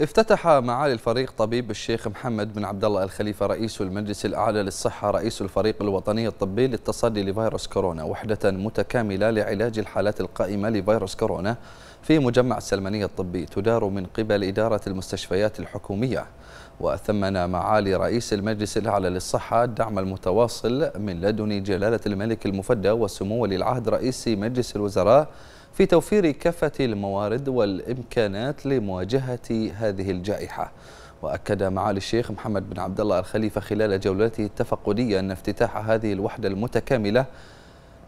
افتتح معالي الفريق طبيب الشيخ محمد بن عبد الله الخليفه رئيس المجلس الاعلى للصحه رئيس الفريق الوطني الطبي للتصدي لفيروس كورونا وحده متكامله لعلاج الحالات القائمه لفيروس كورونا في مجمع السلمانيه الطبي تدار من قبل اداره المستشفيات الحكوميه وثمن معالي رئيس المجلس الأعلى للصحة الدعم المتواصل من لدن جلالة الملك المفدى وسمو ولي العهد رئيس مجلس الوزراء في توفير كافة الموارد والإمكانات لمواجهة هذه الجائحة وأكد معالي الشيخ محمد بن عبد الله الخليفة خلال جولته التفقدية أن افتتاح هذه الوحدة المتكاملة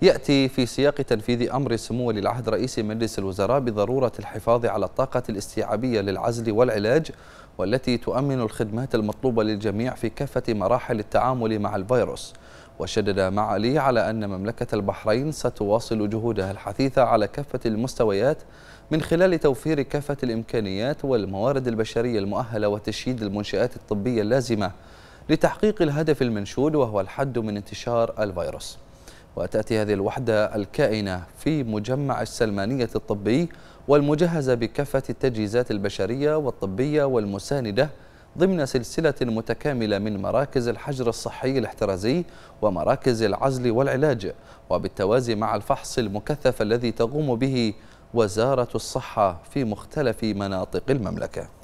يأتي في سياق تنفيذ أمر سمو ولي العهد رئيس مجلس الوزراء بضرورة الحفاظ على الطاقة الاستيعابية للعزل والعلاج والتي تؤمن الخدمات المطلوبة للجميع في كافة مراحل التعامل مع الفيروس وشدد معالي على أن مملكة البحرين ستواصل جهودها الحثيثة على كافة المستويات من خلال توفير كافة الإمكانيات والموارد البشرية المؤهلة وتشييد المنشآت الطبية اللازمة لتحقيق الهدف المنشود وهو الحد من انتشار الفيروس وتأتي هذه الوحدة الكائنة في مجمع السلمانية الطبي والمجهزة بكافة التجهيزات البشرية والطبية والمساندة ضمن سلسلة متكاملة من مراكز الحجر الصحي الاحترازي ومراكز العزل والعلاج وبالتوازي مع الفحص المكثف الذي تقوم به وزارة الصحة في مختلف مناطق المملكة